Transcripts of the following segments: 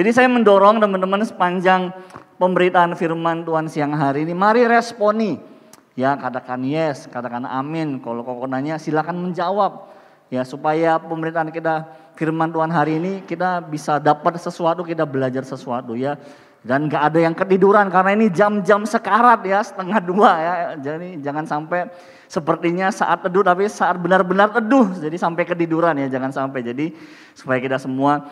Jadi saya mendorong teman-teman sepanjang pemberitaan firman Tuhan siang hari ini, mari responi. Ya katakan yes, katakan amin. Kalau kau nanya silakan menjawab. Ya supaya pemberitaan kita firman Tuhan hari ini kita bisa dapat sesuatu, kita belajar sesuatu ya. Dan gak ada yang ketiduran karena ini jam-jam sekarat ya setengah dua ya. Jadi jangan sampai sepertinya saat teduh tapi saat benar-benar teduh. Jadi sampai ketiduran ya jangan sampai. Jadi supaya kita semua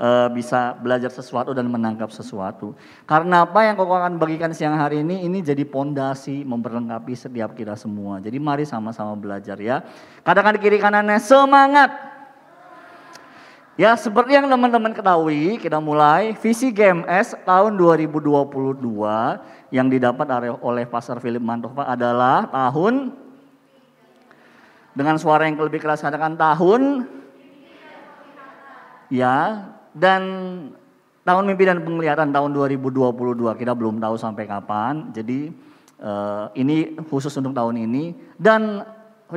uh, bisa belajar sesuatu dan menangkap sesuatu. Karena apa yang kau akan bagikan siang hari ini ini jadi pondasi memperlengkapi setiap kita semua. Jadi mari sama-sama belajar ya. Katakan kiri kanannya semangat. Ya seperti yang teman-teman ketahui kita mulai visi GMS tahun 2022 yang didapat oleh Pastor Philip Mantova adalah tahun dengan suara yang lebih keras katakan tahun ya dan tahun mimpi dan penglihatan tahun 2022 kita belum tahu sampai kapan. Jadi uh, ini khusus untuk tahun ini dan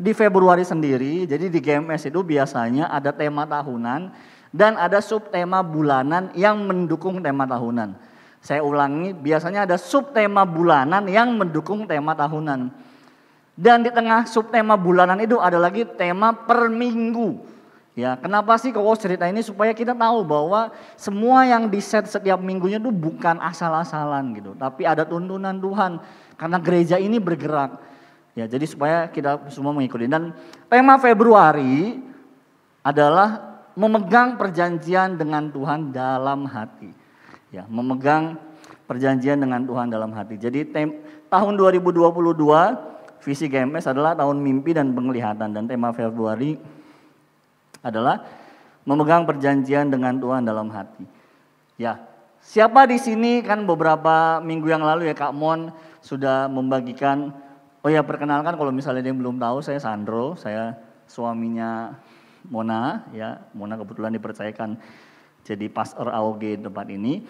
di Februari sendiri. Jadi di GMS itu biasanya ada tema tahunan dan ada subtema bulanan yang mendukung tema tahunan. Saya ulangi, biasanya ada subtema bulanan yang mendukung tema tahunan. Dan di tengah subtema bulanan itu ada lagi tema per minggu. Ya, kenapa sih kalau cerita ini supaya kita tahu bahwa semua yang di set setiap minggunya itu bukan asal-asalan gitu, tapi ada tuntunan Tuhan karena gereja ini bergerak. Ya, jadi supaya kita semua mengikuti. Dan tema Februari adalah memegang perjanjian dengan Tuhan dalam hati. Ya, memegang perjanjian dengan Tuhan dalam hati. Jadi tem, tahun 2022 visi GMS adalah tahun mimpi dan penglihatan dan tema Februari adalah memegang perjanjian dengan Tuhan dalam hati. Ya, siapa di sini kan beberapa minggu yang lalu ya Kak Mon sudah membagikan. Oh ya perkenalkan kalau misalnya dia belum tahu saya Sandro, saya suaminya Mona ya. Mona kebetulan dipercayakan jadi pastor AOG tempat ini.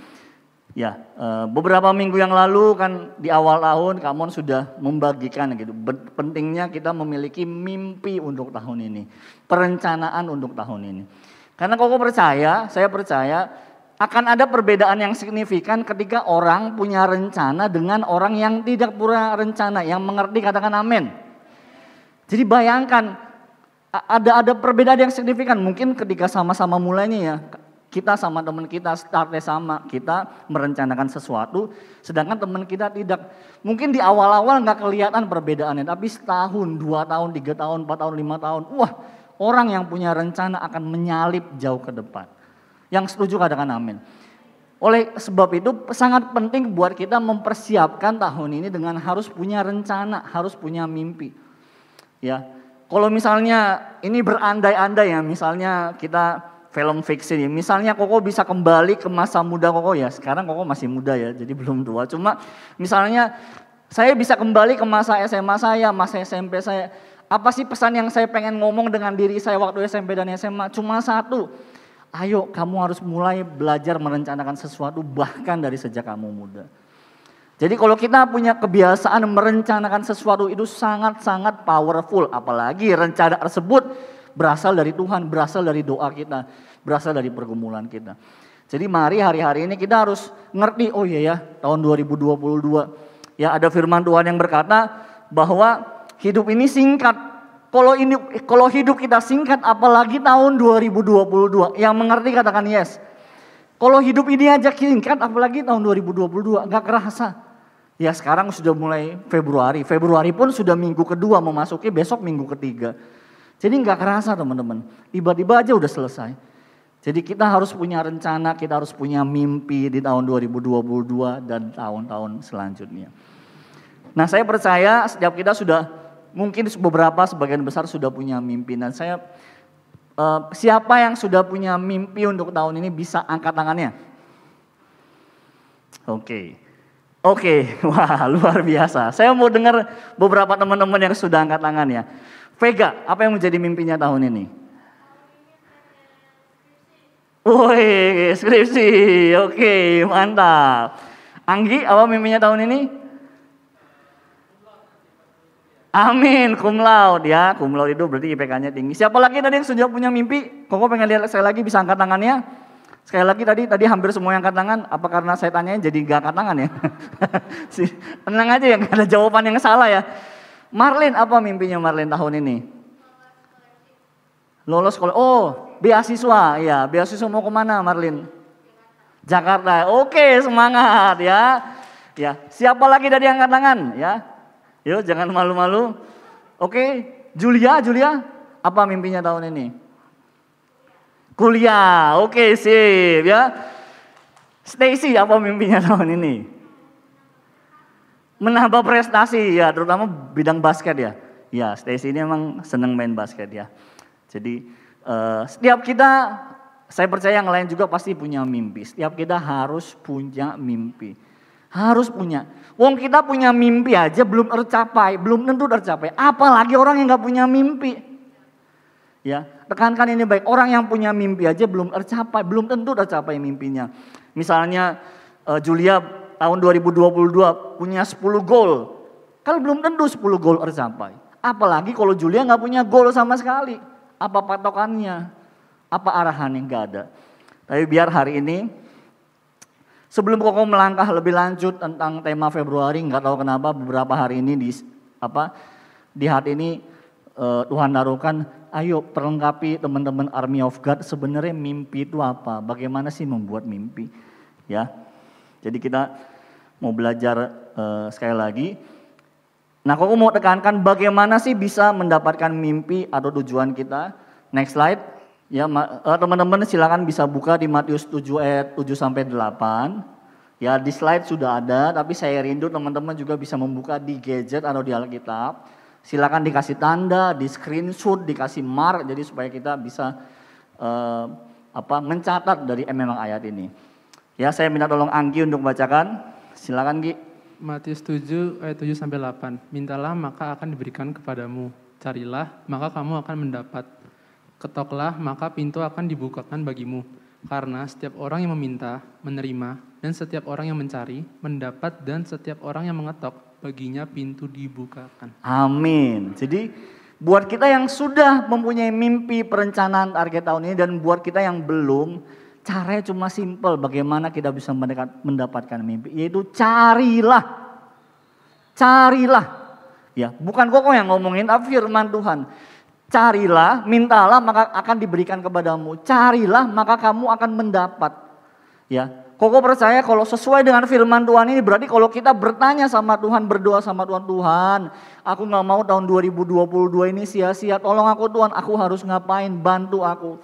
Ya, eh, beberapa minggu yang lalu kan di awal tahun Kamon sudah membagikan gitu. Pentingnya kita memiliki mimpi untuk tahun ini, perencanaan untuk tahun ini. Karena koko percaya, saya percaya akan ada perbedaan yang signifikan ketika orang punya rencana dengan orang yang tidak punya rencana, yang mengerti katakan amin. Jadi bayangkan ada ada perbedaan yang signifikan. Mungkin ketika sama-sama mulainya ya, kita sama teman kita startnya sama, kita merencanakan sesuatu, sedangkan teman kita tidak. Mungkin di awal-awal nggak kelihatan perbedaannya, tapi setahun, dua tahun, tiga tahun, empat tahun, lima tahun, wah orang yang punya rencana akan menyalip jauh ke depan. Yang setuju katakan amin. Oleh sebab itu sangat penting buat kita mempersiapkan tahun ini dengan harus punya rencana, harus punya mimpi. Ya, kalau misalnya ini berandai-andai ya, misalnya kita film fiksi ini. Misalnya Koko bisa kembali ke masa muda Koko ya. Sekarang Koko masih muda ya, jadi belum tua. Cuma misalnya saya bisa kembali ke masa SMA saya, masa SMP saya. Apa sih pesan yang saya pengen ngomong dengan diri saya waktu SMP dan SMA? Cuma satu. Ayo kamu harus mulai belajar merencanakan sesuatu bahkan dari sejak kamu muda. Jadi kalau kita punya kebiasaan merencanakan sesuatu itu sangat-sangat powerful. Apalagi rencana tersebut berasal dari Tuhan, berasal dari doa kita, berasal dari pergumulan kita. Jadi mari hari-hari ini kita harus ngerti, oh iya ya, tahun 2022 ya ada firman Tuhan yang berkata bahwa hidup ini singkat. Kalau ini kalau hidup kita singkat apalagi tahun 2022. Yang mengerti katakan yes. Kalau hidup ini aja singkat apalagi tahun 2022 nggak kerasa. Ya sekarang sudah mulai Februari. Februari pun sudah minggu kedua memasuki besok minggu ketiga. Jadi nggak kerasa teman-teman, tiba-tiba aja udah selesai. Jadi kita harus punya rencana, kita harus punya mimpi di tahun 2022 dan tahun-tahun selanjutnya. Nah saya percaya setiap kita sudah, mungkin beberapa sebagian besar sudah punya mimpi. Dan saya, eh, siapa yang sudah punya mimpi untuk tahun ini bisa angkat tangannya? Oke. Okay. Oke, okay. wah luar biasa. Saya mau dengar beberapa teman-teman yang sudah angkat tangannya. Vega, apa yang menjadi mimpinya tahun ini? Woi, skripsi. Oke, mantap. Anggi, apa mimpinya tahun ini? Amin, cum laude ya. Cum laude itu berarti IPK-nya tinggi. Siapa lagi tadi yang sudah punya mimpi? Koko pengen lihat sekali lagi bisa angkat tangannya. Sekali lagi tadi tadi hampir semua yang angkat tangan. Apa karena saya tanyain jadi gak angkat tangan ya? Tenang aja ya, gak ada jawaban yang salah ya. Marlin apa mimpinya Marlin tahun ini? Lolos sekolah. Oh, beasiswa. iya beasiswa mau kemana Marlin? Jakarta. Oke, semangat ya. Ya, siapa lagi dari angkat tangan ya? Yuk, jangan malu-malu. Oke, Julia, Julia, apa mimpinya tahun ini? Kuliah. Oke, sip ya. Stacy apa mimpinya tahun ini? menambah prestasi ya, terutama bidang basket ya. Ya, Stacy ini emang seneng main basket ya. Jadi uh, setiap kita, saya percaya yang lain juga pasti punya mimpi. Setiap kita harus punya mimpi. Harus punya. Wong kita punya mimpi aja belum tercapai, belum tentu tercapai. Apalagi orang yang nggak punya mimpi. Ya, tekankan ini baik. Orang yang punya mimpi aja belum tercapai, belum tentu tercapai mimpinya. Misalnya eh, Julia tahun 2022 punya 10 gol. Kalau belum tentu 10 harus sampai. Apalagi kalau Julia nggak punya gol sama sekali. Apa patokannya? Apa arahan yang nggak ada. Tapi biar hari ini sebelum koko melangkah lebih lanjut tentang tema Februari, nggak tahu kenapa beberapa hari ini di apa di hari ini eh, Tuhan naruhkan, ayo perlengkapi teman-teman Army of God sebenarnya mimpi itu apa? Bagaimana sih membuat mimpi? Ya. Jadi kita mau belajar uh, sekali lagi. Nah, aku mau tekankan bagaimana sih bisa mendapatkan mimpi atau tujuan kita. Next slide. Ya, eh, teman-teman silakan bisa buka di Matius 7 ayat 7 sampai 8. Ya, di slide sudah ada, tapi saya rindu teman-teman juga bisa membuka di gadget atau di Alkitab. Silakan dikasih tanda, di screenshot, dikasih mark jadi supaya kita bisa uh, apa mencatat dari memang ayat ini. Ya, saya minta tolong Anggi untuk membacakan. Silakan, Gi. Matius 7 ayat 7 sampai 8. Mintalah maka akan diberikan kepadamu. Carilah maka kamu akan mendapat. Ketoklah maka pintu akan dibukakan bagimu. Karena setiap orang yang meminta, menerima, dan setiap orang yang mencari, mendapat, dan setiap orang yang mengetok, baginya pintu dibukakan. Amin. Jadi buat kita yang sudah mempunyai mimpi perencanaan target tahun ini dan buat kita yang belum, Caranya cuma simple bagaimana kita bisa mendapatkan mimpi. Yaitu carilah. Carilah. Ya, bukan kok yang ngomongin tapi firman Tuhan. Carilah, mintalah maka akan diberikan kepadamu. Carilah maka kamu akan mendapat. Ya, Koko percaya kalau sesuai dengan firman Tuhan ini berarti kalau kita bertanya sama Tuhan, berdoa sama Tuhan, Tuhan aku gak mau tahun 2022 ini sia-sia, tolong aku Tuhan, aku harus ngapain, bantu aku.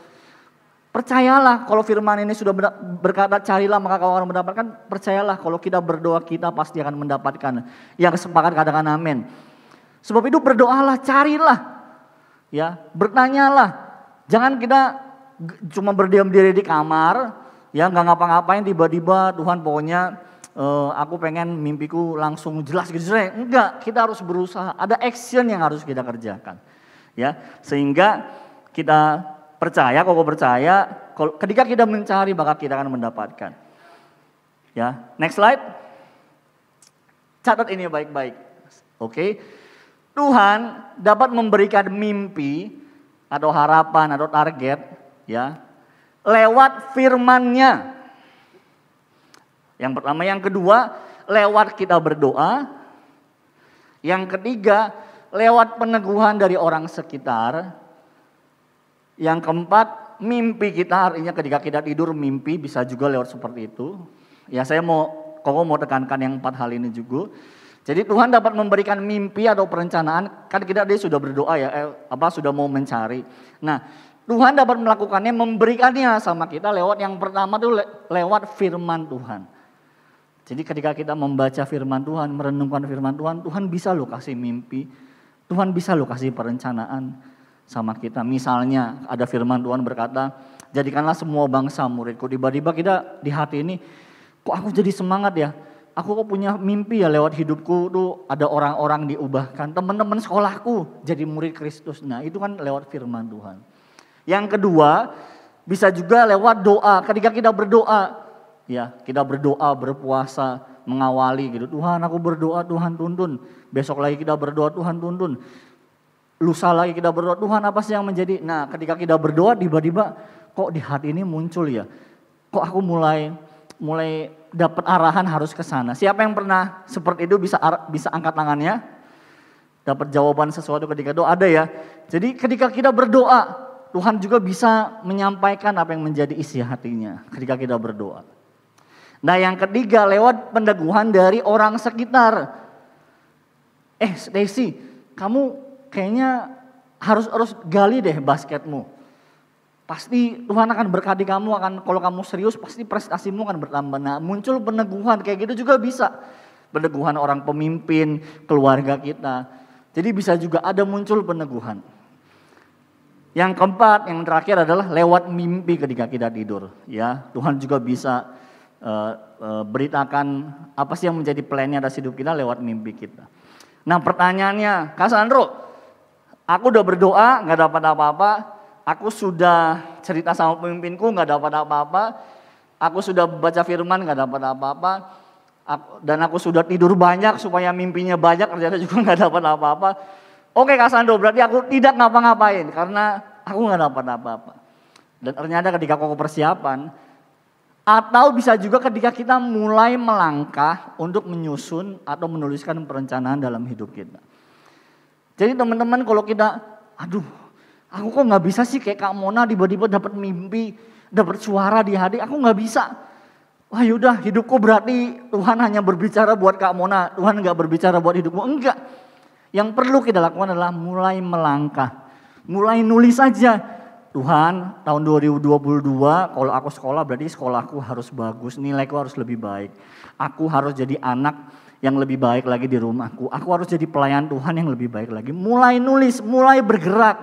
Percayalah kalau firman ini sudah berkata carilah maka kau akan mendapatkan. Percayalah kalau kita berdoa kita pasti akan mendapatkan. Yang sepakat katakan amin. Sebab itu berdoalah, carilah. Ya, bertanyalah. Jangan kita cuma berdiam diri di kamar, ya nggak ngapa-ngapain tiba-tiba Tuhan pokoknya uh, aku pengen mimpiku langsung jelas gitu. Enggak, kita harus berusaha. Ada action yang harus kita kerjakan. Ya, sehingga kita percaya, kok percaya, kalau, ketika kita mencari maka kita akan mendapatkan. Ya, next slide. Catat ini baik-baik. Oke. Okay. Tuhan dapat memberikan mimpi atau harapan atau target ya lewat firman-Nya. Yang pertama, yang kedua lewat kita berdoa. Yang ketiga lewat peneguhan dari orang sekitar yang keempat, mimpi kita artinya ketika kita tidur mimpi bisa juga lewat seperti itu. Ya saya mau koko mau tekankan yang empat hal ini juga. Jadi Tuhan dapat memberikan mimpi atau perencanaan kan kita dia sudah berdoa ya eh, apa sudah mau mencari. Nah, Tuhan dapat melakukannya memberikannya sama kita lewat yang pertama tuh le lewat firman Tuhan. Jadi ketika kita membaca firman Tuhan, merenungkan firman Tuhan, Tuhan bisa loh kasih mimpi. Tuhan bisa loh kasih perencanaan sama kita. Misalnya ada firman Tuhan berkata, jadikanlah semua bangsa muridku. Tiba-tiba kita di hati ini, kok aku jadi semangat ya? Aku kok punya mimpi ya lewat hidupku tuh ada orang-orang diubahkan. Teman-teman sekolahku jadi murid Kristus. Nah itu kan lewat firman Tuhan. Yang kedua, bisa juga lewat doa. Ketika kita berdoa, ya kita berdoa, berpuasa, mengawali gitu. Tuhan aku berdoa, Tuhan tuntun. Besok lagi kita berdoa, Tuhan tuntun lusa lagi kita berdoa, Tuhan apa sih yang menjadi? Nah ketika kita berdoa tiba-tiba kok di hati ini muncul ya, kok aku mulai mulai dapat arahan harus ke sana. Siapa yang pernah seperti itu bisa bisa angkat tangannya? Dapat jawaban sesuatu ketika doa ada ya. Jadi ketika kita berdoa, Tuhan juga bisa menyampaikan apa yang menjadi isi hatinya ketika kita berdoa. Nah yang ketiga lewat pendeguhan dari orang sekitar. Eh Stacy, kamu kayaknya harus harus gali deh basketmu. Pasti Tuhan akan berkati kamu akan kalau kamu serius pasti prestasimu akan bertambah. Nah, muncul peneguhan kayak gitu juga bisa. Peneguhan orang pemimpin, keluarga kita. Jadi bisa juga ada muncul peneguhan. Yang keempat, yang terakhir adalah lewat mimpi ketika kita tidur. Ya, Tuhan juga bisa uh, uh, beritakan apa sih yang menjadi plannya atas hidup kita lewat mimpi kita. Nah, pertanyaannya, Kak Sandro, Aku udah berdoa, nggak dapat apa-apa. Aku sudah cerita sama pemimpinku, nggak dapat apa-apa. Aku sudah baca firman, nggak dapat apa-apa. Dan aku sudah tidur banyak supaya mimpinya banyak, ternyata juga nggak dapat apa-apa. Oke Kak Sando, berarti aku tidak ngapa-ngapain karena aku nggak dapat apa-apa. Dan ternyata ketika aku persiapan, atau bisa juga ketika kita mulai melangkah untuk menyusun atau menuliskan perencanaan dalam hidup kita. Jadi teman-teman kalau kita, aduh aku kok nggak bisa sih kayak Kak Mona tiba-tiba dapat mimpi, dapat suara di hati, aku nggak bisa. Wah yaudah hidupku berarti Tuhan hanya berbicara buat Kak Mona, Tuhan nggak berbicara buat hidupku. Enggak. Yang perlu kita lakukan adalah mulai melangkah. Mulai nulis saja. Tuhan tahun 2022 kalau aku sekolah berarti sekolahku harus bagus, nilaiku harus lebih baik. Aku harus jadi anak yang lebih baik lagi di rumahku. Aku harus jadi pelayan Tuhan yang lebih baik lagi. Mulai nulis, mulai bergerak.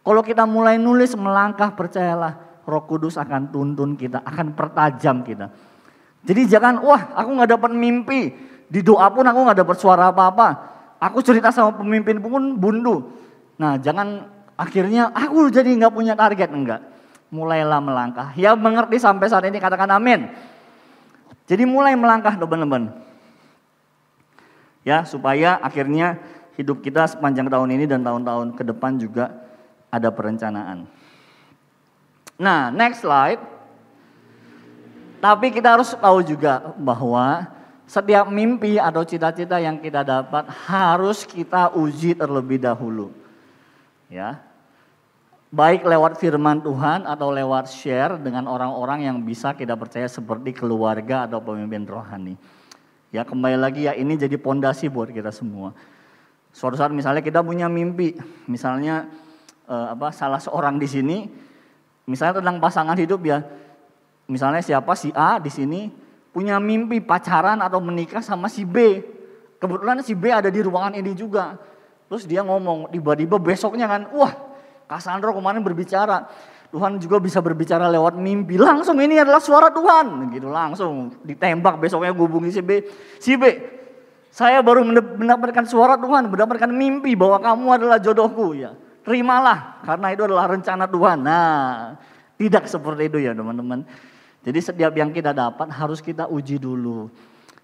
Kalau kita mulai nulis, melangkah, percayalah roh kudus akan tuntun kita, akan pertajam kita. Jadi jangan, wah aku gak dapat mimpi. Di doa pun aku gak dapat suara apa-apa. Aku cerita sama pemimpin pun bundu. Nah jangan akhirnya aku jadi gak punya target, enggak. Mulailah melangkah. Ya mengerti sampai saat ini katakan amin. Jadi mulai melangkah teman-teman. Ya, supaya akhirnya hidup kita sepanjang tahun ini dan tahun-tahun ke depan juga ada perencanaan. Nah, next slide. Tapi kita harus tahu juga bahwa setiap mimpi atau cita-cita yang kita dapat harus kita uji terlebih dahulu. Ya. Baik lewat firman Tuhan atau lewat share dengan orang-orang yang bisa kita percaya seperti keluarga atau pemimpin rohani. Ya kembali lagi ya ini jadi pondasi buat kita semua. Suatu saat misalnya kita punya mimpi, misalnya eh, apa salah seorang di sini, misalnya tentang pasangan hidup ya, misalnya siapa si A di sini punya mimpi pacaran atau menikah sama si B. Kebetulan si B ada di ruangan ini juga. Terus dia ngomong, tiba-tiba besoknya kan, wah Kasandro kemarin berbicara, Tuhan juga bisa berbicara lewat mimpi. Langsung ini adalah suara Tuhan. Gitu langsung ditembak besoknya gue hubungi si B. Si B, saya baru mendapatkan suara Tuhan, mendapatkan mimpi bahwa kamu adalah jodohku. Ya, terimalah karena itu adalah rencana Tuhan. Nah, tidak seperti itu ya teman-teman. Jadi setiap yang kita dapat harus kita uji dulu.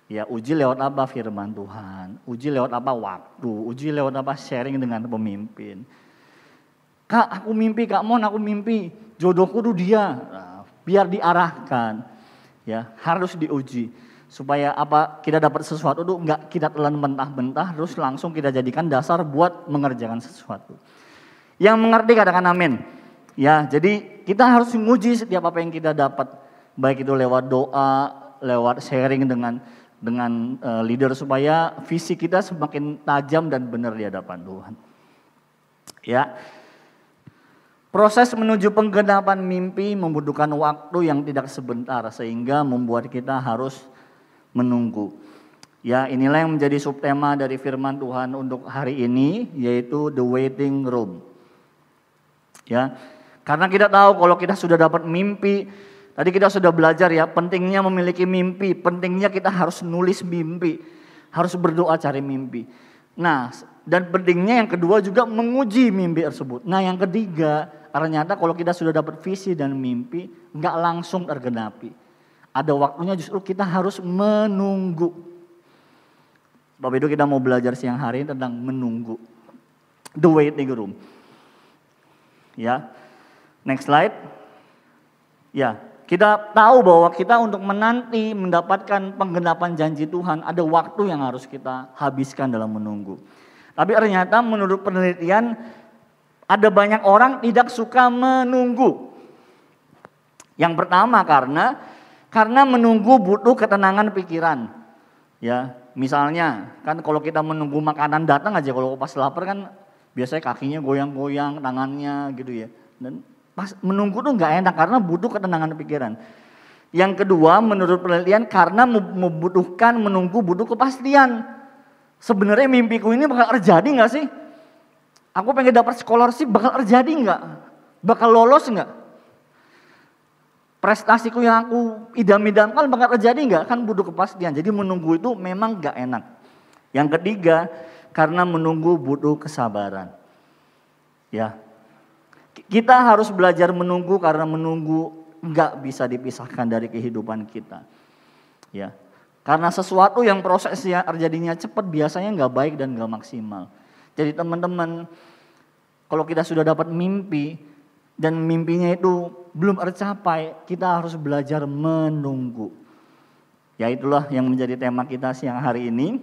Ya uji lewat apa firman Tuhan, uji lewat apa waktu, uji lewat apa sharing dengan pemimpin. Kak, aku mimpi, Kak Mon, aku mimpi. Jodohku tuh dia. Nah, biar diarahkan. Ya, harus diuji supaya apa kita dapat sesuatu tuh nggak kita telan mentah-mentah terus langsung kita jadikan dasar buat mengerjakan sesuatu. Yang mengerti katakan amin. Ya, jadi kita harus menguji setiap apa yang kita dapat baik itu lewat doa, lewat sharing dengan dengan uh, leader supaya visi kita semakin tajam dan benar di hadapan Tuhan. Ya. Proses menuju penggenapan mimpi membutuhkan waktu yang tidak sebentar sehingga membuat kita harus menunggu. Ya, inilah yang menjadi subtema dari firman Tuhan untuk hari ini yaitu the waiting room. Ya. Karena kita tahu kalau kita sudah dapat mimpi, tadi kita sudah belajar ya pentingnya memiliki mimpi, pentingnya kita harus nulis mimpi, harus berdoa cari mimpi. Nah, dan pentingnya yang kedua juga menguji mimpi tersebut. Nah, yang ketiga Ternyata kalau kita sudah dapat visi dan mimpi, nggak langsung tergenapi. Ada waktunya justru kita harus menunggu. Bapak itu kita mau belajar siang hari ini tentang menunggu. The waiting room. Ya. Next slide. Ya, kita tahu bahwa kita untuk menanti mendapatkan penggenapan janji Tuhan ada waktu yang harus kita habiskan dalam menunggu. Tapi ternyata menurut penelitian ada banyak orang tidak suka menunggu. Yang pertama karena karena menunggu butuh ketenangan pikiran. Ya, misalnya kan kalau kita menunggu makanan datang aja kalau pas lapar kan biasanya kakinya goyang-goyang, tangannya gitu ya. Dan pas menunggu tuh nggak enak karena butuh ketenangan pikiran. Yang kedua menurut penelitian karena membutuhkan menunggu butuh kepastian. Sebenarnya mimpiku ini bakal terjadi nggak sih? Aku pengen dapat sih bakal terjadi nggak? Bakal lolos nggak? Prestasiku yang aku idam-idamkan bakal terjadi nggak? Kan butuh kepastian. Jadi menunggu itu memang nggak enak. Yang ketiga, karena menunggu butuh kesabaran. Ya, kita harus belajar menunggu karena menunggu nggak bisa dipisahkan dari kehidupan kita. Ya, karena sesuatu yang prosesnya terjadinya cepat biasanya nggak baik dan nggak maksimal. Jadi teman-teman, kalau kita sudah dapat mimpi dan mimpinya itu belum tercapai, kita harus belajar menunggu. Ya itulah yang menjadi tema kita siang hari ini.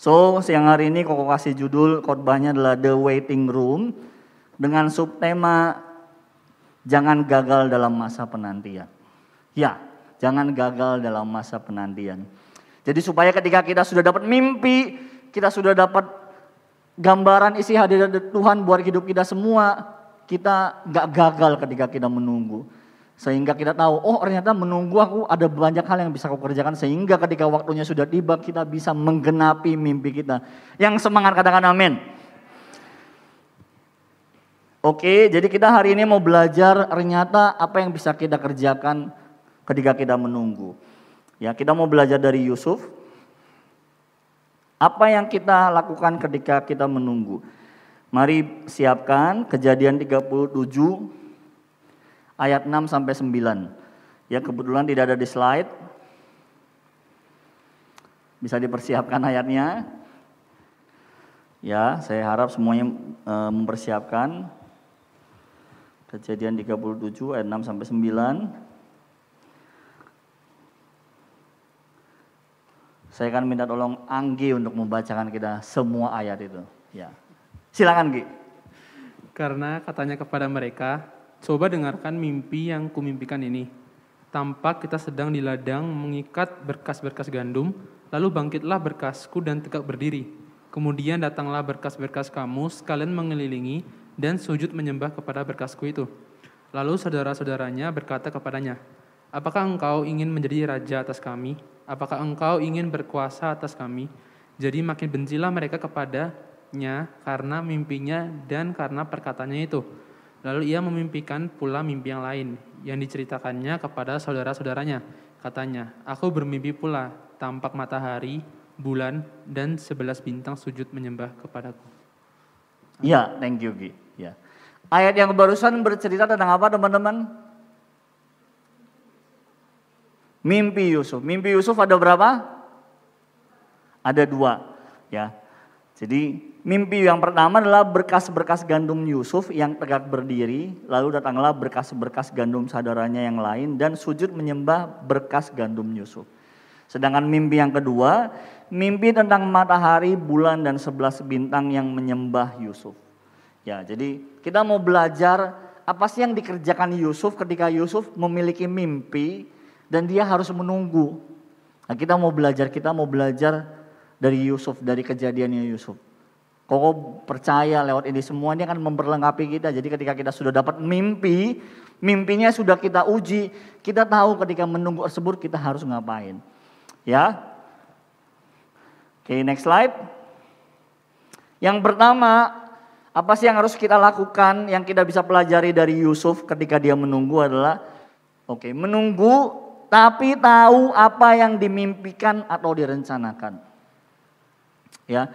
So, siang hari ini kok kasih judul khotbahnya adalah The Waiting Room dengan subtema jangan gagal dalam masa penantian. Ya, jangan gagal dalam masa penantian. Jadi supaya ketika kita sudah dapat mimpi, kita sudah dapat gambaran isi hadirat Tuhan buat hidup kita semua. Kita nggak gagal ketika kita menunggu. Sehingga kita tahu, oh ternyata menunggu aku ada banyak hal yang bisa aku kerjakan. Sehingga ketika waktunya sudah tiba, kita bisa menggenapi mimpi kita. Yang semangat katakan amin. Oke, jadi kita hari ini mau belajar ternyata apa yang bisa kita kerjakan ketika kita menunggu. Ya, kita mau belajar dari Yusuf, apa yang kita lakukan ketika kita menunggu? Mari siapkan kejadian 37 ayat 6 sampai 9. Ya kebetulan tidak ada di slide. Bisa dipersiapkan ayatnya. Ya, saya harap semuanya e, mempersiapkan kejadian 37 ayat 6 sampai 9. Saya akan minta tolong Anggi untuk membacakan kita semua ayat itu. Ya. Silakan Ki. Karena katanya kepada mereka, coba dengarkan mimpi yang kumimpikan ini. Tampak kita sedang di ladang mengikat berkas-berkas gandum, lalu bangkitlah berkasku dan tegak berdiri. Kemudian datanglah berkas-berkas kamu sekalian mengelilingi dan sujud menyembah kepada berkasku itu. Lalu saudara-saudaranya berkata kepadanya, Apakah engkau ingin menjadi raja atas kami? Apakah engkau ingin berkuasa atas kami? Jadi makin bencilah mereka kepadanya karena mimpinya dan karena perkataannya itu. Lalu ia memimpikan pula mimpi yang lain yang diceritakannya kepada saudara-saudaranya. Katanya, aku bermimpi pula tampak matahari, bulan, dan sebelas bintang sujud menyembah kepadaku. Ya, thank you Gi. Ya. Ayat yang barusan bercerita tentang apa teman-teman? Mimpi Yusuf. Mimpi Yusuf ada berapa? Ada dua. ya. Jadi mimpi yang pertama adalah berkas-berkas gandum Yusuf yang tegak berdiri. Lalu datanglah berkas-berkas gandum saudaranya yang lain dan sujud menyembah berkas gandum Yusuf. Sedangkan mimpi yang kedua, mimpi tentang matahari, bulan, dan sebelas bintang yang menyembah Yusuf. Ya, jadi kita mau belajar apa sih yang dikerjakan Yusuf ketika Yusuf memiliki mimpi dan dia harus menunggu. Nah, kita mau belajar, kita mau belajar dari Yusuf, dari kejadiannya Yusuf. Kok percaya lewat ini semua ini akan memperlengkapi kita. Jadi ketika kita sudah dapat mimpi, mimpinya sudah kita uji, kita tahu ketika menunggu tersebut kita harus ngapain. Ya. Oke, next slide. Yang pertama, apa sih yang harus kita lakukan yang kita bisa pelajari dari Yusuf ketika dia menunggu adalah oke, okay, menunggu tapi tahu apa yang dimimpikan atau direncanakan. Ya.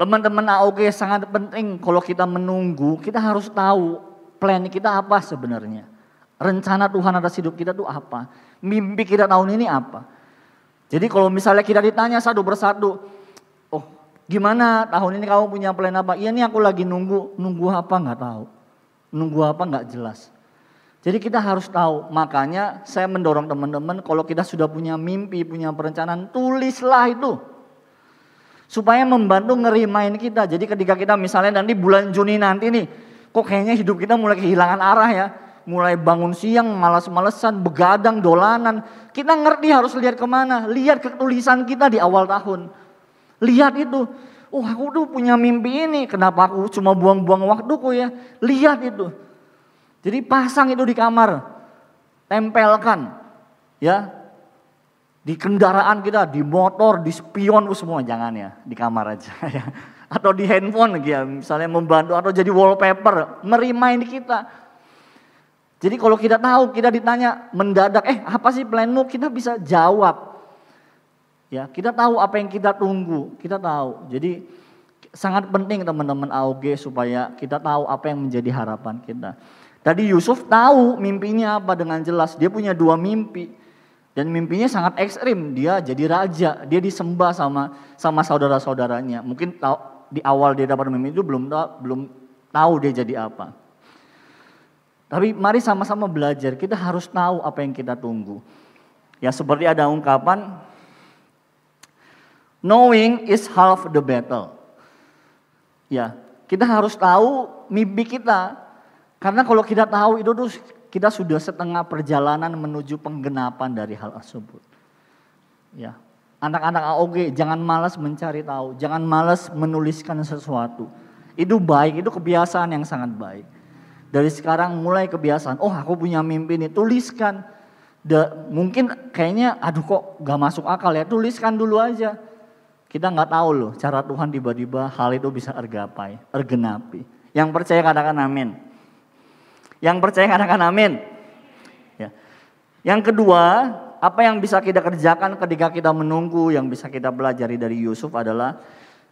Teman-teman AOG nah, sangat penting kalau kita menunggu, kita harus tahu plan kita apa sebenarnya. Rencana Tuhan atas hidup kita itu apa? Mimpi kita tahun ini apa? Jadi kalau misalnya kita ditanya satu persatu, oh gimana tahun ini kamu punya plan apa? Iya nih aku lagi nunggu, nunggu apa nggak tahu. Nunggu apa nggak jelas. Jadi kita harus tahu, makanya saya mendorong teman-teman kalau kita sudah punya mimpi, punya perencanaan, tulislah itu. Supaya membantu ngerimain kita. Jadi ketika kita misalnya nanti bulan Juni nanti nih, kok kayaknya hidup kita mulai kehilangan arah ya. Mulai bangun siang, malas-malesan, begadang, dolanan. Kita ngerti harus lihat kemana. Lihat ke tulisan kita di awal tahun. Lihat itu. Oh aku tuh punya mimpi ini, kenapa aku cuma buang-buang waktuku ya. Lihat itu jadi pasang itu di kamar, tempelkan, ya di kendaraan kita, di motor, di spion, uh, semua jangan ya di kamar aja ya. Atau di handphone ya, misalnya membantu atau jadi wallpaper, merimain kita. Jadi kalau kita tahu, kita ditanya mendadak, eh apa sih planmu? Kita bisa jawab. Ya, kita tahu apa yang kita tunggu, kita tahu. Jadi sangat penting teman-teman AOG supaya kita tahu apa yang menjadi harapan kita. Tadi Yusuf tahu mimpinya apa dengan jelas. Dia punya dua mimpi. Dan mimpinya sangat ekstrim. Dia jadi raja. Dia disembah sama sama saudara-saudaranya. Mungkin tahu, di awal dia dapat mimpi itu belum tahu, belum tahu dia jadi apa. Tapi mari sama-sama belajar. Kita harus tahu apa yang kita tunggu. Ya seperti ada ungkapan, knowing is half the battle. Ya, kita harus tahu mimpi kita, karena kalau kita tahu itu tuh kita sudah setengah perjalanan menuju penggenapan dari hal tersebut. Ya. Anak-anak AOG jangan malas mencari tahu, jangan malas menuliskan sesuatu. Itu baik, itu kebiasaan yang sangat baik. Dari sekarang mulai kebiasaan, oh aku punya mimpi nih, tuliskan. The, mungkin kayaknya aduh kok gak masuk akal ya, tuliskan dulu aja. Kita nggak tahu loh cara Tuhan tiba-tiba hal itu bisa ergapai, ergenapi. Yang percaya katakan amin. Yang percaya katakan amin. Ya. Yang kedua, apa yang bisa kita kerjakan ketika kita menunggu, yang bisa kita pelajari dari Yusuf adalah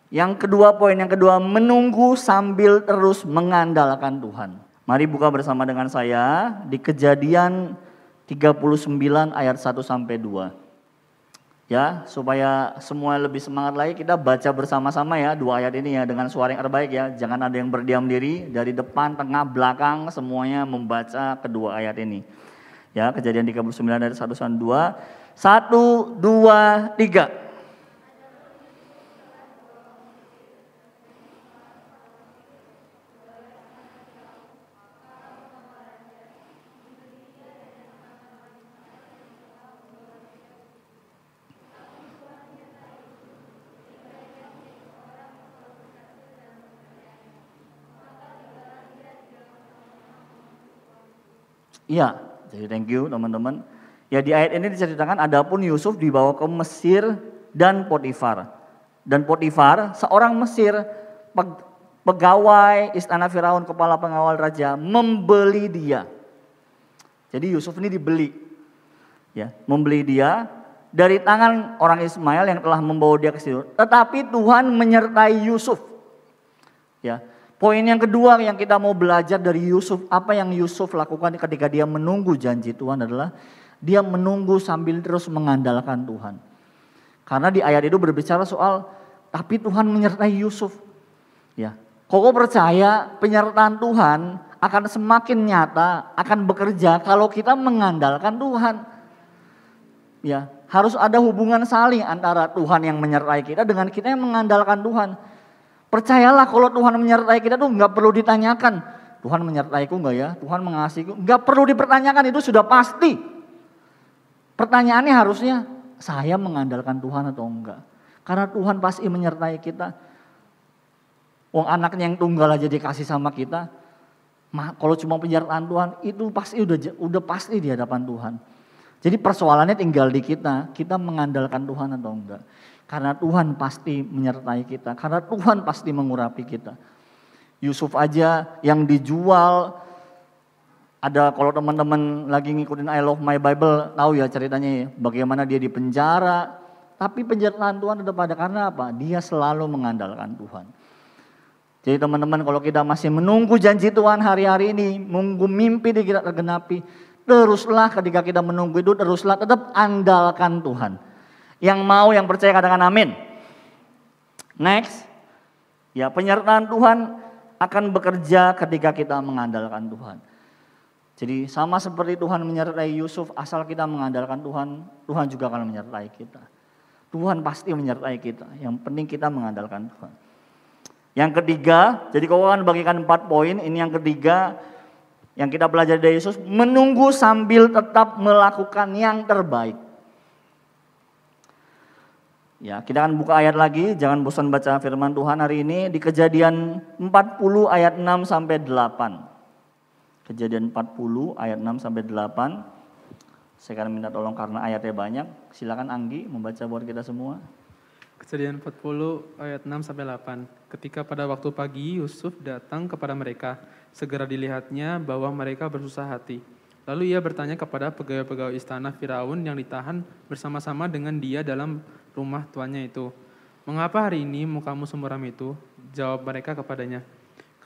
yang kedua poin yang kedua menunggu sambil terus mengandalkan Tuhan. Mari buka bersama dengan saya di Kejadian 39 ayat 1 sampai 2. Ya, supaya semua lebih semangat lagi kita baca bersama-sama ya dua ayat ini ya dengan suara yang terbaik ya. Jangan ada yang berdiam diri dari depan, tengah, belakang semuanya membaca kedua ayat ini. Ya, kejadian 39 dari 1 2 1 2 3 Iya, jadi thank you teman-teman. Ya di ayat ini diceritakan adapun Yusuf dibawa ke Mesir dan Potifar. Dan Potifar seorang Mesir pegawai istana Firaun kepala pengawal raja membeli dia. Jadi Yusuf ini dibeli. Ya, membeli dia dari tangan orang Ismail yang telah membawa dia ke situ. Tetapi Tuhan menyertai Yusuf. Ya, Poin yang kedua yang kita mau belajar dari Yusuf, apa yang Yusuf lakukan ketika dia menunggu janji Tuhan adalah dia menunggu sambil terus mengandalkan Tuhan. Karena di ayat itu berbicara soal tapi Tuhan menyertai Yusuf. Ya. Koko percaya penyertaan Tuhan akan semakin nyata, akan bekerja kalau kita mengandalkan Tuhan. Ya, harus ada hubungan saling antara Tuhan yang menyertai kita dengan kita yang mengandalkan Tuhan. Percayalah kalau Tuhan menyertai kita tuh nggak perlu ditanyakan. Tuhan menyertai menyertaiku nggak ya? Tuhan mengasihiku. Nggak perlu dipertanyakan itu sudah pasti. Pertanyaannya harusnya saya mengandalkan Tuhan atau enggak? Karena Tuhan pasti menyertai kita. Wong anaknya yang tunggal aja dikasih sama kita. Mah, kalau cuma penyertaan Tuhan itu pasti udah udah pasti di hadapan Tuhan. Jadi persoalannya tinggal di kita, kita mengandalkan Tuhan atau enggak. Karena Tuhan pasti menyertai kita, karena Tuhan pasti mengurapi kita. Yusuf aja yang dijual ada kalau teman-teman lagi ngikutin I Love My Bible tahu ya ceritanya ya, bagaimana dia di penjara tapi penjelasan Tuhan tetap ada karena apa? Dia selalu mengandalkan Tuhan. Jadi teman-teman kalau kita masih menunggu janji Tuhan hari-hari ini, menunggu mimpi di kita tergenapi, teruslah ketika kita menunggu itu teruslah tetap andalkan Tuhan. Yang mau, yang percaya katakan amin. Next. Ya, penyertaan Tuhan akan bekerja ketika kita mengandalkan Tuhan. Jadi sama seperti Tuhan menyertai Yusuf, asal kita mengandalkan Tuhan, Tuhan juga akan menyertai kita. Tuhan pasti menyertai kita. Yang penting kita mengandalkan Tuhan. Yang ketiga, jadi kau akan bagikan empat poin. Ini yang ketiga yang kita pelajari dari Yesus, menunggu sambil tetap melakukan yang terbaik. Ya, kita akan buka ayat lagi, jangan bosan baca firman Tuhan hari ini di Kejadian 40 ayat 6 sampai 8. Kejadian 40 ayat 6 sampai 8. Saya akan minta tolong karena ayatnya banyak. Silakan Anggi membaca buat kita semua. Kejadian 40 ayat 6 sampai 8. Ketika pada waktu pagi Yusuf datang kepada mereka, segera dilihatnya bahwa mereka bersusah hati. Lalu ia bertanya kepada pegawai-pegawai istana Firaun yang ditahan bersama-sama dengan dia dalam rumah tuannya itu. Mengapa hari ini mukamu semuram itu? Jawab mereka kepadanya,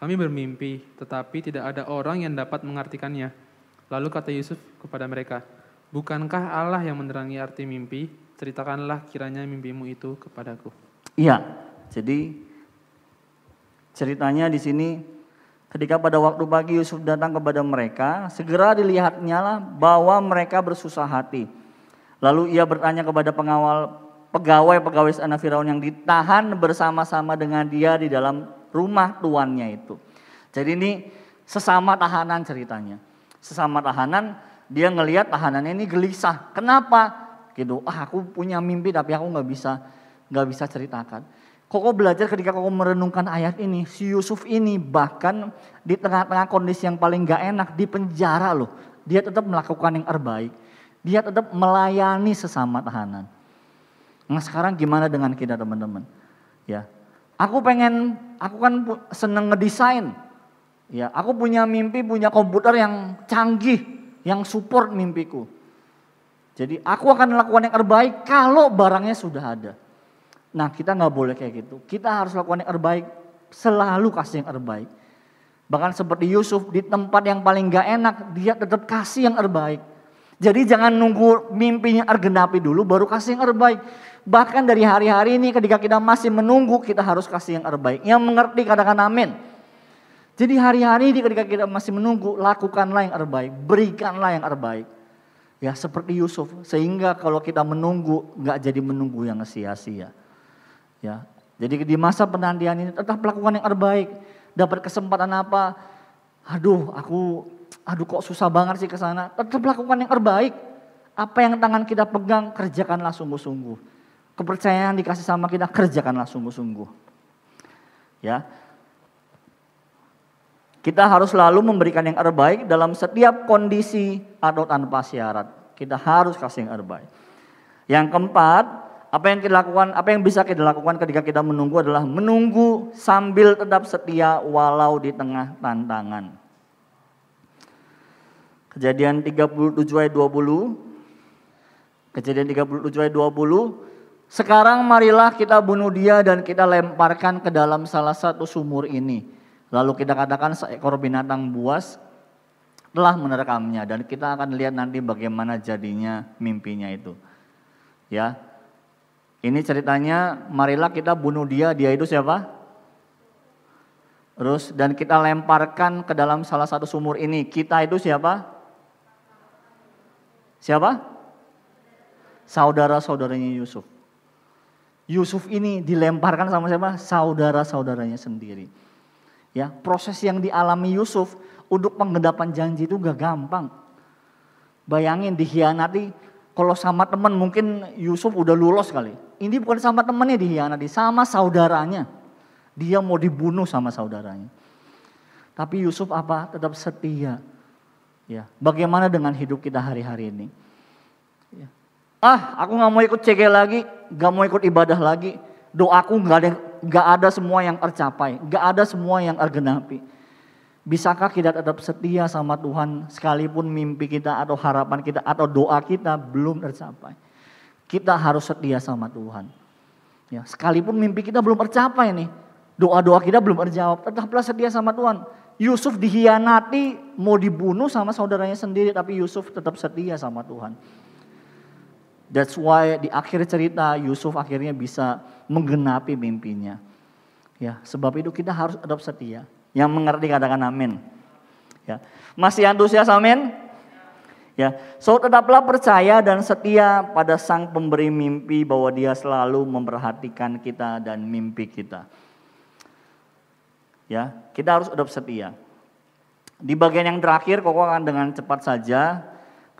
kami bermimpi, tetapi tidak ada orang yang dapat mengartikannya. Lalu kata Yusuf kepada mereka, bukankah Allah yang menerangi arti mimpi? Ceritakanlah kiranya mimpimu itu kepadaku. Iya, jadi ceritanya di sini ketika pada waktu pagi Yusuf datang kepada mereka, segera dilihatnya lah bahwa mereka bersusah hati. Lalu ia bertanya kepada pengawal pegawai-pegawai anak Firaun yang ditahan bersama-sama dengan dia di dalam rumah tuannya itu. Jadi ini sesama tahanan ceritanya. Sesama tahanan dia ngelihat tahanannya ini gelisah. Kenapa? Gitu. Ah, aku punya mimpi tapi aku nggak bisa nggak bisa ceritakan. Koko belajar ketika koko merenungkan ayat ini, si Yusuf ini bahkan di tengah-tengah kondisi yang paling gak enak di penjara loh, dia tetap melakukan yang terbaik. Dia tetap melayani sesama tahanan. Nah sekarang gimana dengan kita teman-teman? Ya, aku pengen, aku kan seneng ngedesain. Ya, aku punya mimpi, punya komputer yang canggih, yang support mimpiku. Jadi aku akan lakukan yang terbaik kalau barangnya sudah ada. Nah kita nggak boleh kayak gitu. Kita harus lakukan yang terbaik, selalu kasih yang terbaik. Bahkan seperti Yusuf di tempat yang paling gak enak, dia tetap kasih yang terbaik. Jadi jangan nunggu mimpinya tergenapi dulu baru kasih yang terbaik. Bahkan dari hari-hari ini ketika kita masih menunggu kita harus kasih yang terbaik. Yang mengerti katakan amin. Jadi hari-hari ini ketika kita masih menunggu lakukanlah yang terbaik. Berikanlah yang terbaik. Ya seperti Yusuf. Sehingga kalau kita menunggu nggak jadi menunggu yang sia-sia. Ya, jadi di masa penantian ini tetap lakukan yang terbaik. Dapat kesempatan apa? Aduh, aku aduh kok susah banget sih ke sana. Tetap lakukan yang terbaik. Apa yang tangan kita pegang kerjakanlah sungguh-sungguh kepercayaan dikasih sama kita kerjakanlah sungguh-sungguh. Ya. Kita harus selalu memberikan yang terbaik dalam setiap kondisi atau tanpa syarat. Kita harus kasih yang terbaik. Yang keempat, apa yang kita lakukan, apa yang bisa kita lakukan ketika kita menunggu adalah menunggu sambil tetap setia walau di tengah tantangan. Kejadian 37 ayat 20. Kejadian 37 ayat 20 sekarang marilah kita bunuh dia dan kita lemparkan ke dalam salah satu sumur ini. Lalu kita katakan seekor binatang buas telah menerkamnya dan kita akan lihat nanti bagaimana jadinya mimpinya itu. Ya. Ini ceritanya marilah kita bunuh dia, dia itu siapa? Terus dan kita lemparkan ke dalam salah satu sumur ini. Kita itu siapa? Siapa? Saudara-saudaranya Yusuf. Yusuf ini dilemparkan sama siapa? Saudara-saudaranya sendiri. Ya, proses yang dialami Yusuf untuk penggedapan janji itu gak gampang. Bayangin dikhianati, kalau sama teman mungkin Yusuf udah lulus kali. Ini bukan sama temannya dikhianati, sama saudaranya. Dia mau dibunuh sama saudaranya. Tapi Yusuf apa? Tetap setia. Ya, bagaimana dengan hidup kita hari-hari ini? Ya, ah aku nggak mau ikut CG lagi, nggak mau ikut ibadah lagi, doaku nggak ada nggak ada semua yang tercapai, nggak ada semua yang tergenapi. Bisakah kita tetap setia sama Tuhan sekalipun mimpi kita atau harapan kita atau doa kita belum tercapai? Kita harus setia sama Tuhan. Ya, sekalipun mimpi kita belum tercapai nih, doa-doa kita belum terjawab, tetaplah setia sama Tuhan. Yusuf dihianati, mau dibunuh sama saudaranya sendiri, tapi Yusuf tetap setia sama Tuhan. That's why di akhir cerita Yusuf akhirnya bisa menggenapi mimpinya. Ya, sebab itu kita harus tetap setia. Yang mengerti katakan amin. Ya. Masih antusias amin? Ya, so tetaplah percaya dan setia pada Sang Pemberi mimpi bahwa Dia selalu memperhatikan kita dan mimpi kita. Ya, kita harus tetap setia. Di bagian yang terakhir, kok akan dengan cepat saja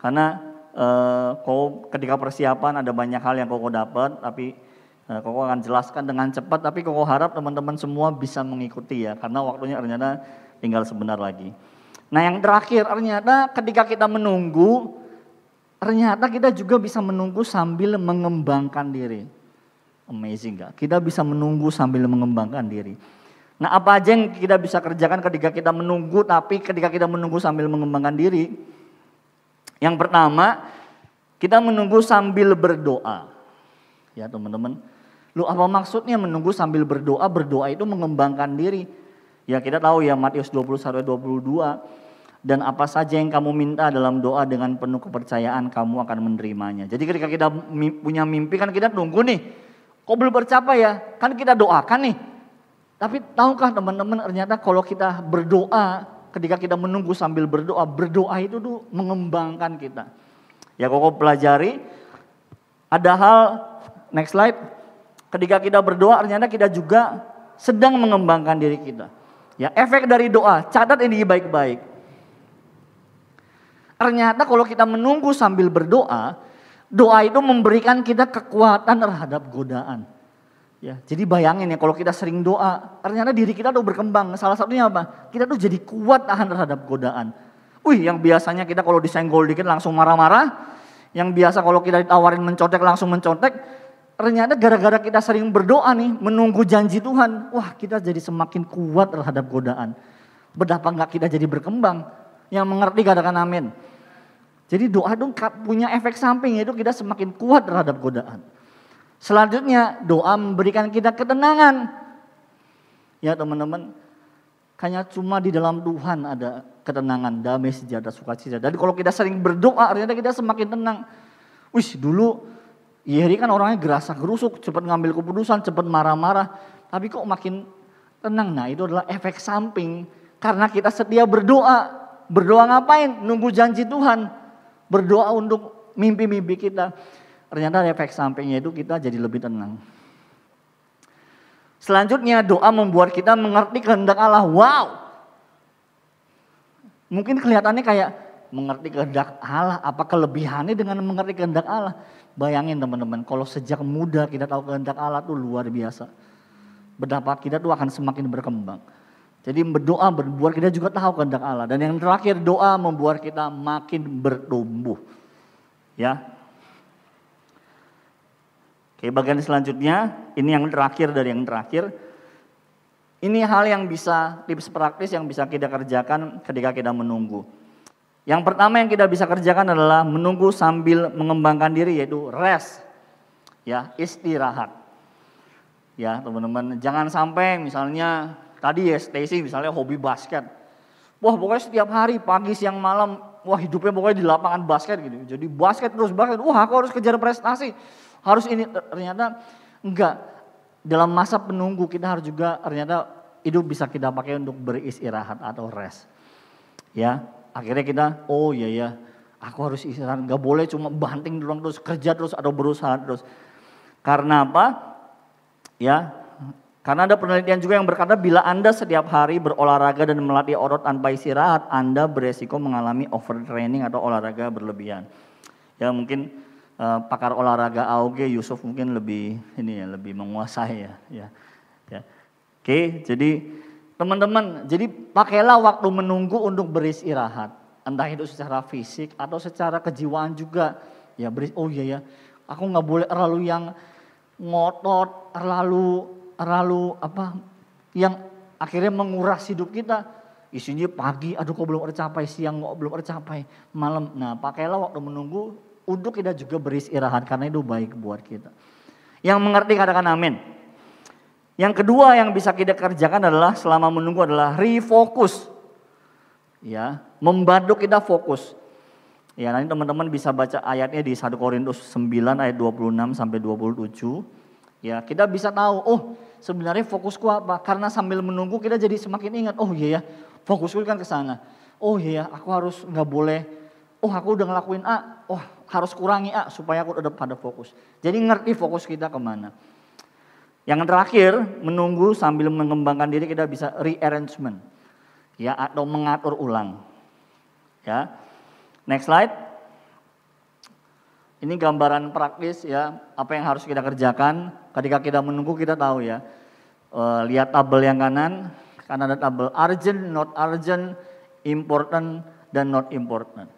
karena Eh, kau ketika persiapan ada banyak hal yang kau dapat, tapi eh, koko akan jelaskan dengan cepat. Tapi koko harap teman-teman semua bisa mengikuti ya, karena waktunya ternyata tinggal sebentar lagi. Nah yang terakhir ternyata ketika kita menunggu, ternyata kita juga bisa menunggu sambil mengembangkan diri. Amazing gak? Kita bisa menunggu sambil mengembangkan diri. Nah apa aja yang kita bisa kerjakan ketika kita menunggu, tapi ketika kita menunggu sambil mengembangkan diri, yang pertama, kita menunggu sambil berdoa. Ya teman-teman, lu apa maksudnya menunggu sambil berdoa? Berdoa itu mengembangkan diri. Ya kita tahu ya Matius 21 22 dan apa saja yang kamu minta dalam doa dengan penuh kepercayaan kamu akan menerimanya. Jadi ketika kita punya mimpi kan kita tunggu nih, kok belum tercapai ya? Kan kita doakan nih. Tapi tahukah teman-teman ternyata kalau kita berdoa ketika kita menunggu sambil berdoa, berdoa itu tuh mengembangkan kita. Ya kokoh pelajari, ada hal, next slide, ketika kita berdoa ternyata kita juga sedang mengembangkan diri kita. Ya efek dari doa, catat ini baik-baik. Ternyata kalau kita menunggu sambil berdoa, doa itu memberikan kita kekuatan terhadap godaan. Ya, jadi bayangin ya kalau kita sering doa, ternyata diri kita tuh berkembang. Salah satunya apa? Kita tuh jadi kuat tahan terhadap godaan. Wih, yang biasanya kita kalau disenggol dikit langsung marah-marah, yang biasa kalau kita ditawarin mencontek langsung mencontek, ternyata gara-gara kita sering berdoa nih, menunggu janji Tuhan, wah kita jadi semakin kuat terhadap godaan. Berapa enggak kita jadi berkembang. Yang mengerti katakan amin. Jadi doa dong punya efek samping yaitu kita semakin kuat terhadap godaan. Selanjutnya doa memberikan kita ketenangan. Ya teman-teman, hanya cuma di dalam Tuhan ada ketenangan, damai, sejahtera, sukacita. Jadi kalau kita sering berdoa, ternyata kita semakin tenang. Wis dulu Yeri kan orangnya gerasa gerusuk, cepat ngambil keputusan, cepat marah-marah. Tapi kok makin tenang. Nah itu adalah efek samping. Karena kita setia berdoa. Berdoa ngapain? Nunggu janji Tuhan. Berdoa untuk mimpi-mimpi kita ternyata efek sampingnya itu kita jadi lebih tenang. Selanjutnya doa membuat kita mengerti kehendak Allah. Wow. Mungkin kelihatannya kayak mengerti kehendak Allah, apa kelebihannya dengan mengerti kehendak Allah? Bayangin teman-teman, kalau sejak muda kita tahu kehendak Allah itu luar biasa. Berdapat kita tuh akan semakin berkembang. Jadi berdoa berbuat kita juga tahu kehendak Allah. Dan yang terakhir doa membuat kita makin bertumbuh. Ya, Oke, bagian selanjutnya, ini yang terakhir dari yang terakhir. Ini hal yang bisa, tips praktis yang bisa kita kerjakan ketika kita menunggu. Yang pertama yang kita bisa kerjakan adalah menunggu sambil mengembangkan diri yaitu rest. Ya, istirahat. Ya, teman-teman, jangan sampai misalnya tadi ya Stacy misalnya hobi basket. Wah, pokoknya setiap hari pagi, siang, malam, wah hidupnya pokoknya di lapangan basket gitu. Jadi basket terus basket. Wah, aku harus kejar prestasi harus ini eh, ternyata enggak. Dalam masa penunggu kita harus juga ternyata hidup bisa kita pakai untuk beristirahat atau rest. Ya, akhirnya kita oh iya ya, aku harus istirahat. nggak boleh cuma banting doang terus kerja terus atau berusaha terus. Karena apa? Ya, karena ada penelitian juga yang berkata bila Anda setiap hari berolahraga dan melatih otot tanpa istirahat, Anda beresiko mengalami overtraining atau olahraga berlebihan. Ya mungkin uh, pakar olahraga AOG Yusuf mungkin lebih ini ya lebih menguasai ya ya, ya. oke jadi teman-teman jadi pakailah waktu menunggu untuk beristirahat entah itu secara fisik atau secara kejiwaan juga ya beris oh iya ya aku nggak boleh terlalu yang ngotot terlalu terlalu apa yang akhirnya menguras hidup kita isinya pagi, aduh kok belum tercapai, siang kok belum tercapai, malam. Nah pakailah waktu menunggu untuk kita juga beristirahat karena itu baik buat kita. Yang mengerti katakan amin. Yang kedua yang bisa kita kerjakan adalah selama menunggu adalah refokus. Ya, membantu kita fokus. Ya, nanti teman-teman bisa baca ayatnya di 1 Korintus 9 ayat 26 sampai 27. Ya, kita bisa tahu, oh sebenarnya fokusku apa? Karena sambil menunggu kita jadi semakin ingat, oh iya ya, fokusku kan ke sana. Oh iya, aku harus nggak boleh oh aku udah ngelakuin A, oh, harus kurangi A supaya aku udah pada fokus. Jadi ngerti fokus kita kemana. Yang terakhir, menunggu sambil mengembangkan diri kita bisa rearrangement. Ya, atau mengatur ulang. Ya. Next slide. Ini gambaran praktis ya, apa yang harus kita kerjakan. Ketika kita menunggu kita tahu ya. E, lihat tabel yang kanan, kan ada tabel urgent, not urgent, important, dan not important.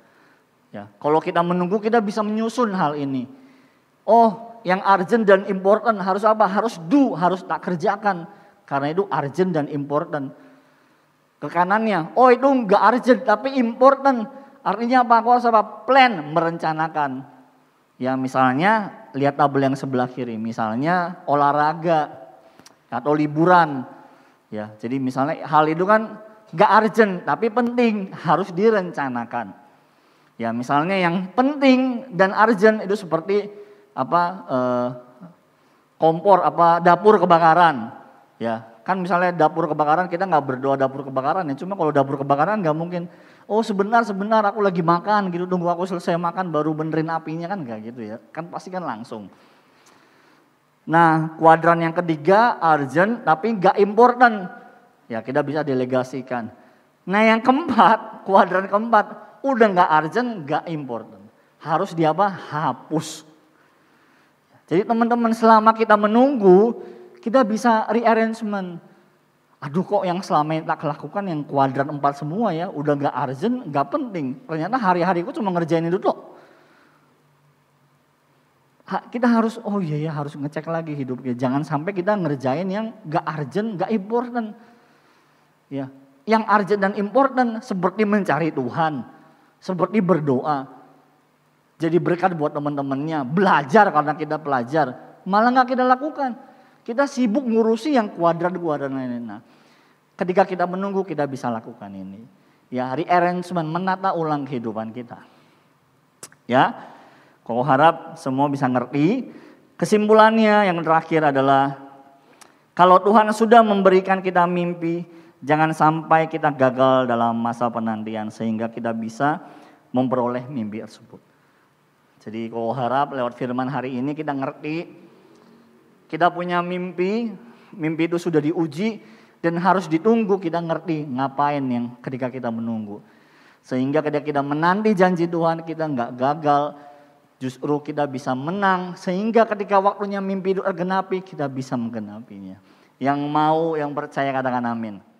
Ya, kalau kita menunggu kita bisa menyusun hal ini. Oh, yang urgent dan important harus apa? Harus do, harus tak kerjakan. Karena itu urgent dan important. Ke kanannya, oh itu enggak urgent tapi important. Artinya apa? Aku harus apa? Plan, merencanakan. Ya misalnya, lihat tabel yang sebelah kiri. Misalnya olahraga atau liburan. Ya, jadi misalnya hal itu kan enggak urgent tapi penting harus direncanakan. Ya misalnya yang penting dan urgent itu seperti apa eh, kompor apa dapur kebakaran. Ya kan misalnya dapur kebakaran kita nggak berdoa dapur kebakaran ya. Cuma kalau dapur kebakaran nggak mungkin. Oh sebenar sebenar aku lagi makan gitu tunggu aku selesai makan baru benerin apinya kan nggak gitu ya. Kan pasti kan langsung. Nah kuadran yang ketiga urgent tapi nggak important. Ya kita bisa delegasikan. Nah yang keempat, kuadran keempat, udah nggak urgent, nggak important. Harus dia apa? Hapus. Jadi teman-teman selama kita menunggu, kita bisa rearrangement. Aduh kok yang selama ini tak lakukan yang kuadran empat semua ya, udah nggak urgent, nggak penting. Ternyata hari-hariku cuma ngerjain itu loh. Kita harus, oh iya ya harus ngecek lagi hidupnya. Jangan sampai kita ngerjain yang gak urgent, gak important. Ya, yang urgent dan important seperti mencari Tuhan, seperti berdoa. Jadi berkat buat teman-temannya, belajar karena kita pelajar. Malah nggak kita lakukan. Kita sibuk ngurusi yang kuadrat-kuadrat lain-lain. Nah, ketika kita menunggu kita bisa lakukan ini. Ya, hari arrangement menata ulang kehidupan kita. Ya, kau harap semua bisa ngerti. Kesimpulannya yang terakhir adalah kalau Tuhan sudah memberikan kita mimpi, Jangan sampai kita gagal dalam masa penantian sehingga kita bisa memperoleh mimpi tersebut. Jadi kau harap lewat firman hari ini kita ngerti kita punya mimpi, mimpi itu sudah diuji dan harus ditunggu kita ngerti ngapain yang ketika kita menunggu. Sehingga ketika kita menanti janji Tuhan kita nggak gagal, justru kita bisa menang sehingga ketika waktunya mimpi itu tergenapi kita bisa menggenapinya. Yang mau, yang percaya katakan amin.